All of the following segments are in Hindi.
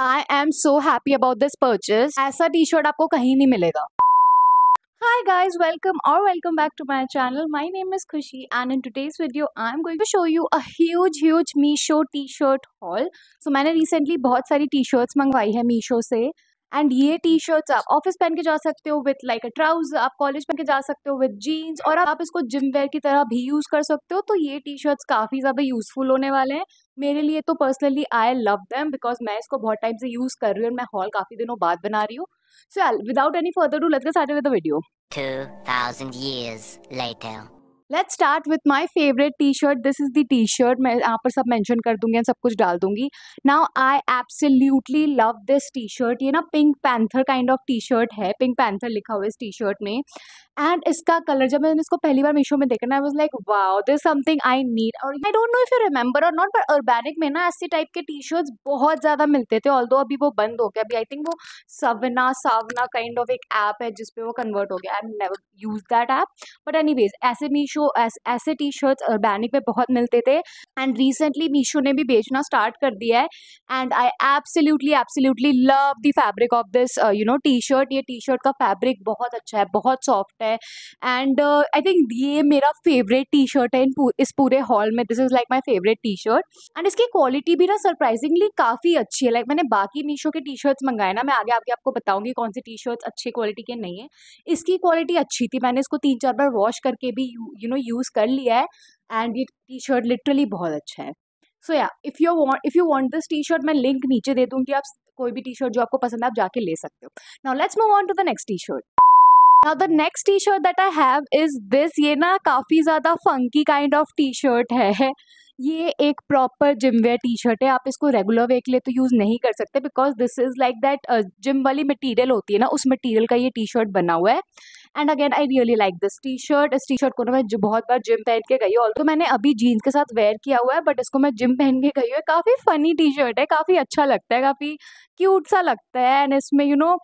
I am so happy about this purchase ऐसा टी शर्ट आपको कहीं नहीं मिलेगा Hi guys, welcome or welcome back to my channel. My name is Khushi and in today's video I am going to show you a huge huge Meesho t-shirt haul. So मैंने recently बहुत सारी t-shirts मंगवाई है Meesho से एंड ये टी शर्ट्स आप ऑफिस पहन के जा सकते हो विथ लाइक अ ट्राउजर आप कॉलेज पहन के जा सकते हो विथ जीन्स और आप इसको जिम वेयर की तरह भी यूज़ कर सकते हो तो ये टी शर्ट्स काफ़ी ज़्यादा यूजफुल होने वाले हैं मेरे लिए तो personally I love them because मैं इसको बहुत टाइम से यूज़ कर रही हूँ और मैं हॉल काफ़ी दिनों बाद बना रही हूँ so without any further do let's get started with the video 2000 years later let start with my favourite T shirt this is the T shirt मैं यहाँ पर सब मैंशन कर दूंगी सब कुछ डाल दूंगी now I absolutely love this T shirt ये ना pink panther kind of T shirt है पिंक पैंथर लिखा हुआ इस टी शर्ट में एंड इसका कलर जब मैंने इसको पहली बार मीशो में देखा ना I was like wow this something I need और I don't know if you remember और नॉट बट अर्बेनिक में ना ऐसे टाइप के टी शर्ट्स बहुत ज़्यादा मिलते थे ऑल दो अभी वो बंद हो गया अभी आई थिंक वो सवना सावना काइंड ऑफ एक ऐप है जिसपे वो कन्वर्ट हो गया I never use that app but anyways ऐसे मीशो ऐस, ऐसे टी शर्ट्स अर्बैनिक में बहुत मिलते थे एंड रिसेंटली मीशो ने भी बेचना स्टार्ट कर दिया है and I absolutely absolutely love the fabric of this you know T shirt ये टी शर्ट का फैब्रिक बहुत अच्छा है बहुत सॉफ्ट है एंड आई थिंक ये मेरा फेवरेट टी शर्ट है इन इस पूरे हॉल में this is like my favourite T shirt and इसकी क्वालिटी भी ना सरप्राइजिंगली काफ़ी अच्छी है लाइक मैंने बाकी मीशो के टी शर्ट्स मंगाए ना मैं आगे आगे आपको बताऊंगी कौन सी टी शर्ट्स अच्छी क्वालिटी के नहीं है इसकी क्वालिटी अच्छी थी मैंने इसको तीन चार बार वॉश करके भी यू नो यूज़ कर लिया है एंड ये टी शर्ट लिटरली बहुत अच्छा है so yeah if you want if you want this T shirt मैं लिंक नीचे दे दूँगी आप कोई भी टी शर्ट जो आपको पसंद है आप जाके ले सकते हो now let's move on to the next T shirt now the next T shirt that I have is this ये ना काफ़ी ज़्यादा funky kind of T shirt है ये एक proper gym wear T shirt है आप इसको रेगुलर वे के लिए तो यूज़ नहीं कर सकते because this is like that gym वाली मटेरियल होती है ना उस मटेरियल का ये टी शर्ट बना हुआ है and again I really like this T shirt इस टी शर्ट को ना मैं बहुत बार जिम पहन के गई हूँ तो मैंने अभी जीन्स के साथ वेयर किया हुआ है बट इसको मैं जिम पहन के गई हूँ काफ़ी फनी टी शर्ट है काफ़ी अच्छा लगता है काफ़ी क्यूट सा लगता है एंड इसमें यू नो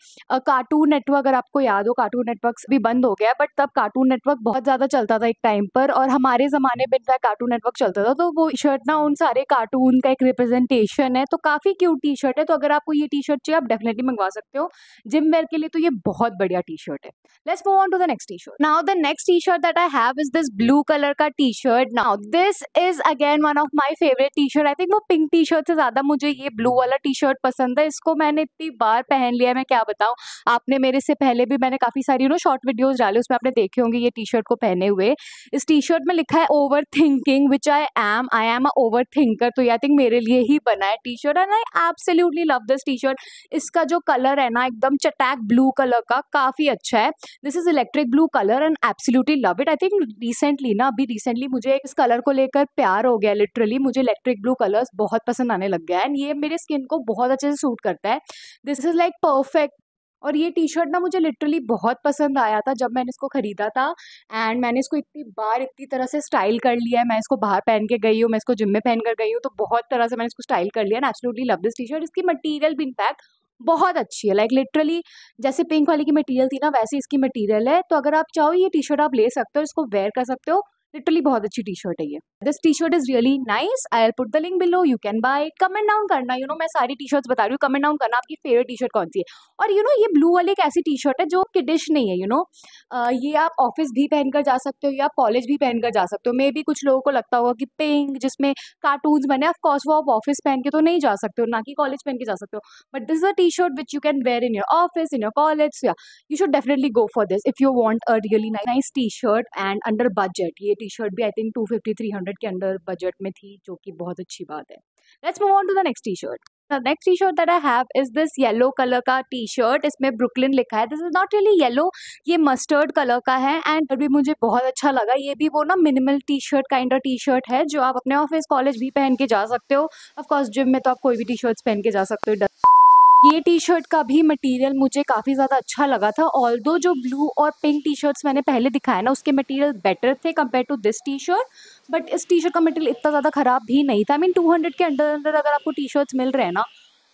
कार्टून नेटवर्क अगर आपको याद हो कार्टून नेटवर्क भी बंद हो गया बट तब कार्टून नेटवर्क बहुत ज़्यादा चलता था एक टाइम पर और हमारे ज़माने में इनफैक्ट कार्टून नेटवर्क चलता था तो वो शर्ट ना उन सारे कार्टून का एक रिप्रेजेंटेशन है तो काफ़ी क्यूट टी शर्ट है तो अगर आपको ये टी शर्ट चाहिए आप डेफिनेटली मंगवा सकते हो जिम वेयर के लिए तो ये बहुत बढ़िया टी शर्ट है let's move on to the next T shirt now the next T shirt that I have is this blue colour का T shirt now this is again one of my favourite T shirt I think वो पिंक टी शर्ट से ज़्यादा मुझे ये ब्लू वाला टी शर्ट पसंद है इसको मैंने इतनी बार पहन लिया मैं क्या बताऊँ आपने मेरे से पहले भी मैंने काफ़ी सारी यू नो शॉर्ट वीडियोज़ डाले उसमें आपने देखे होंगे ये टी शर्ट को पहने हुए इस टी शर्ट में लिखा है over thinking which I am I am a over thinker तो आई थिंक मेरे लिए ही बना है T shirt and I absolutely love this T shirt इसका जो कलर है ना एकदम चटैक ब्लू कलर का काफ़ी अच्छा है this is electric blue colour and absolutely love it I think recently ना अभी रिसेंटली मुझे इस कलर को लेकर प्यार हो गया लिटरली मुझे इलेक्ट्रिक ब्लू कलर्स बहुत पसंद आने लग गया एंड ये मेरे स्किन को बहुत अच्छे से सूट करता है दिस इज लाइक परफेक्ट और ये टी शर्ट ना मुझे लिटरली बहुत पसंद आया था जब मैंने इसको ख़रीदा था एंड मैंने इसको इतनी बार इतनी तरह से स्टाइल कर लिया है मैं इसको बाहर पहन के गई हूँ मैं इसको जिम में पहन कर गई हूँ तो बहुत तरह से मैंने इसको स्टाइल कर लिया absolutely love this T shirt इसकी मटीरियल भी इनफैक्ट बहुत अच्छी है लाइक like, लिटरली जैसे पिंक वाली की मटीरियल थी ना वैसे इसकी मटीरियल है तो अगर आप चाहो ये टी शर्ट आप ले सकते हो इसको वेयर कर सकते हो लिटरली बहुत अच्छी टी शर्ट है ये this T shirt is really nice I'll put the link below you can buy comment down करना यू you नो know, मैं सारी टी शर्ट्स बता रही हूँ कमेंट डाउन करना आपकी फेवरेट टी शर्ट कौन सी है और यू you नो know, ये ब्लू वाली एक ऐसी टी शर्ट है जो किडिश नहीं है you you know know? uh, ये आप ऑफिस भी पहनकर जा सकते हो या आप कॉलेज भी पहनकर जा सकते हो मे भी कुछ लोगों को लगता होगा कि पिंक जिसमें कार्टून्स बने ऑफकोर्स वो आप ऑफिस पहन के तो नहीं जा सकते हो ना कि कॉलेज पहन के जा सकते हो but this a T shirt which you can wear in your office in your college या you should definitely go for this if you want a really nice T shirt and under budget ये टी शर्ट भी I think two fifty three hundred के अंडर बजट में थी जो कि बहुत अच्छी बात है let's move on to the next T shirt The next t-shirt that I have is this yellow colour का टी शर्ट इसमें ब्रुकलिन लिखा है this is not really yellow ये मस्टर्ड कलर का है एंड भी मुझे बहुत अच्छा लगा ये भी वो ना minimal T shirt kind of T shirt है जो आप अपने ऑफिस कॉलेज भी पहन के जा सकते हो ऑफकोर्स जिम में तो आप कोई भी टी शर्ट्स पहन के जा सकते हो ये टी शर्ट का भी मटेरियल मुझे काफ़ी ज़्यादा अच्छा लगा था ऑल दो जो ब्लू और पिंक टी शर्ट्स मैंने पहले दिखाया ना उसके मटेरियल बेटर थे compare to this T shirt but इस टी शर्ट का मटेरियल इतना ज़्यादा ख़राब भी नहीं था आई मीन टू हंड्रेड के अंडर अंडर अगर आपको टी शर्ट्स मिल रहे हैं ना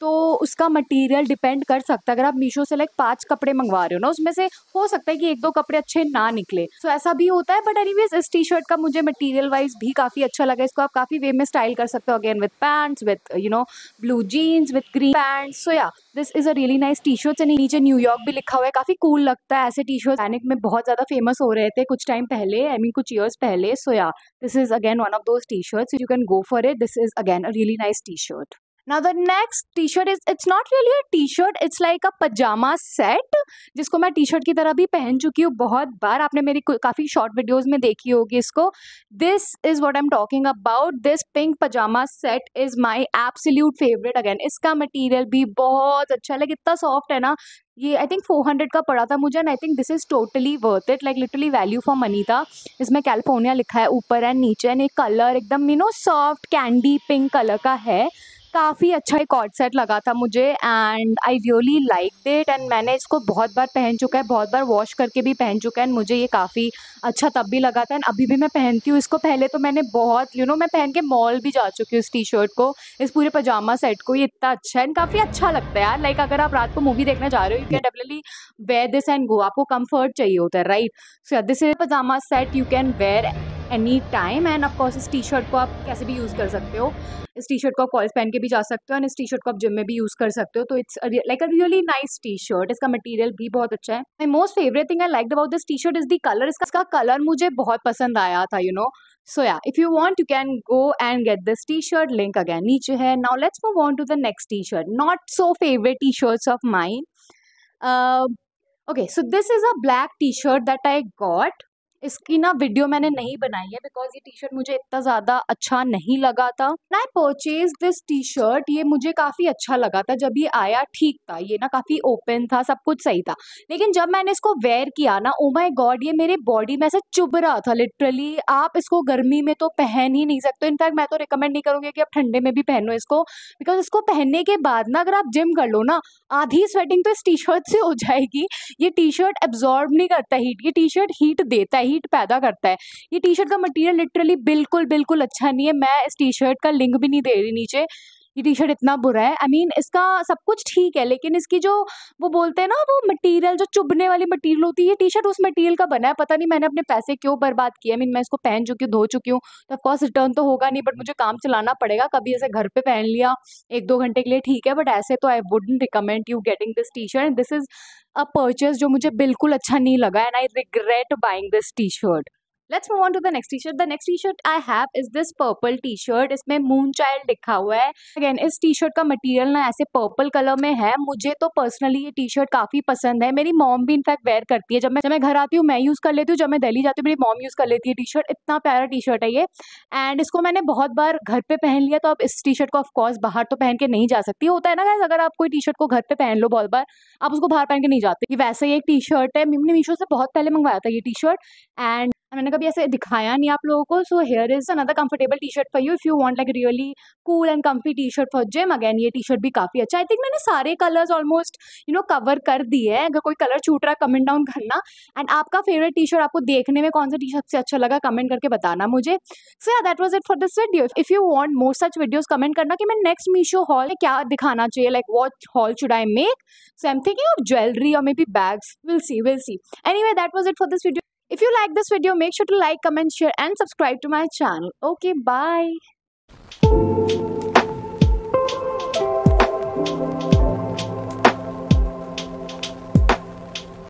तो उसका मटेरियल डिपेंड कर सकता है अगर आप मीशो से लाइक पांच कपड़े मंगवा रहे हो ना उसमें से हो सकता है कि एक दो कपड़े अच्छे ना निकले सो so, ऐसा भी होता है बट एनीवेज इस टी शर्ट का मुझे मटेरियल वाइज भी काफ़ी अच्छा लगा इसको आप काफ़ी वे में स्टाइल कर सकते हो again with pants with you know blue jeans with green pants so या this is a really nice T shirt and नीचे न्यूयॉर्क भी लिखा हुआ है काफ़ी कूल cool लगता है ऐसे टी शर्ट पैनिक में बहुत ज़्यादा फेमस हो रहे थे कुछ टाइम पहले आई I मीन mean, कुछ ईयर्स पहले सो या this is again one of those T shirts you can go for it this is again a really nice T shirt Now the next T shirt is it's not really a T shirt it's like a pyjama set जिसको मैं टी शर्ट की तरह भी पहन चुकी हूँ बहुत बार आपने मेरी काफ़ी शॉर्ट वीडियोज में देखी होगी इसको this is what I am talking about this pink pyjama set is my absolute favourite again इसका मटीरियल भी बहुत अच्छा है लाइक इतना सॉफ्ट है ना ये आई थिंक फोर हंड्रेड का पड़ा था मुझे and I think this is totally worth it like literally value for money था इसमें कैलिफोर्निया लिखा है ऊपर एंड नीचे एंड एक कलर एकदम you know soft candy pink colour का है काफ़ी अच्छा एक कॉर्ड सेट लगा था मुझे and I really like that and मैंने इसको बहुत बार पहन चुका है बहुत बार वॉश करके भी पहन चुका है एंड मुझे ये काफ़ी अच्छा तब भी लगा था एंड अभी भी मैं पहनती हूँ इसको पहले तो मैंने बहुत यू you नो know, मैं पहन के मॉल भी जा चुकी हूँ इस टी शर्ट को इस पूरे पजामा सेट को ये इतना अच्छा एंड काफ़ी अच्छा लगता है यार लाइक अगर आप रात को मूवी देखना चाह रहे हो you can definitely wear this and go आपको कम्फर्ट चाहिए होता है right so this is pyjama set you can wear any time and of course इस टी शर्ट को आप कैसे भी यूज़ कर सकते हो इस टी शर्ट को आप कॉलेज पहन के भी जा सकते हो एंड इस टी शर्ट को आप जिम में भी यूज़ कर सकते हो तो it's like a really nice T shirt इसका मटेरियल भी बहुत अच्छा है my most favourite thing I like about this T shirt is the colour इसका इसका कलर मुझे बहुत पसंद आया था you know so yeah if you want you can go and get this T shirt link again नीचे है now let's move on to the next T shirt not so favourite T shirts of mind okay so this is a black T shirt that I got इसकी ना वीडियो मैंने नहीं बनाई है बिकॉज ये टी शर्ट मुझे इतना ज़्यादा अच्छा नहीं लगा था I purchase this T shirt ये मुझे काफ़ी अच्छा लगा था जब ये आया ठीक था ये ना काफ़ी ओपन था सब कुछ सही था लेकिन जब मैंने इसको वेयर किया ना ओ माई गॉड ये मेरे बॉडी में ऐसा चुभ रहा था लिटरली आप इसको गर्मी में तो पहन ही नहीं सकते इनफैक्ट मैं तो रिकमेंड नहीं करूंगी कि आप ठंडे में भी पहनो इसको बिकॉज इसको पहनने के बाद ना अगर आप जिम कर लो ना आधी स्वेटिंग तो इस टी शर्ट से हो जाएगी ये टी शर्ट एब्जॉर्ब नहीं करता हीट ये टी शर्ट हीट देता है हीट पैदा करता है ये टी शर्ट का मटेरियल लिटरली बिल्कुल बिल्कुल अच्छा नहीं है मैं इस टी शर्ट का लिंक भी नहीं दे रही नीचे ये टी शर्ट इतना बुरा है आई I मीन mean, इसका सब कुछ ठीक है लेकिन इसकी जो वो बोलते हैं ना वो मटेरियल जो चुभने वाली मटेरियल होती है ये टी शर्ट उस मटेरियल का बना है पता नहीं मैंने अपने पैसे क्यों बर्बाद किए आई मीन मैं इसको पहन चुकी हूँ धो चुकी हूँ तो ऑफकोर्स रिटर्न तो होगा नहीं बट मुझे काम चलाना पड़ेगा कभी ऐसे घर पर पहन लिया एक दो घंटे के लिए ठीक है बट ऐसे तो I would recommend you getting this T shirt this is a purchase जो मुझे बिल्कुल अच्छा नहीं लगा and I regret buying this T shirt let's move on to the next T shirt the next T shirt I have is this purple T shirt इसमें मून चाइल्ड लिखा हुआ है अगेन इस टी शर्ट का मटेरियल ना ऐसे पर्पल कलर में है मुझे तो पर्सनली ये टी शर्ट काफी पसंद है मेरी मॉम भी इनफैक्ट वेयर करती है जब मैं जब मैं घर आती हूँ मैं यूज कर लेती हूँ जब मैं दिल्ली जाती हूँ मेरी मॉम यूज कर लेती है टी शर्ट इतना प्यारा टी शर्ट है ये एंड इसको मैंने बहुत बार घर पे पहन लिया तो आप इस टी शर्ट को ऑफकोर्स बाहर तो पहन के नहीं जा सकती होता है ना गैस अगर आप कोई टी शर्ट को घर पर पहन लो बहुत बार आप उसको बाहर पहन के नहीं जाते वैसे ही एक टी शर्ट है मैंने मीशो से बहुत पहले मंगवाया था ये टी शर्ट एंड मैंने कभी ऐसे दिखाया नहीं आप लोगों को so here is another comfortable T shirt for you if you want like really cool and comfy T shirt for gym again ये टी शर्ट भी काफ़ी अच्छा आई थिंक मैंने सारे colours almost you know cover कर दिए है अगर कोई कलर छूट रहा है कमेंट डाउन करना एंड आपका फेवरेट टी शर्ट आपको देखने में कौन सा टी शर्ट से अच्छा लगा कमेंट करके बताना मुझे सो या that was it for this video if you want more such videos comment करना कि मैं नेक्स्ट मीशो हॉल क्या दिखाना चाहिए like what haul should I make so I am thinking of jewellery और maybe bags will see will see anyway that was it for this video If you like this video, make sure to like, comment, share and subscribe to my channel. Okay, bye.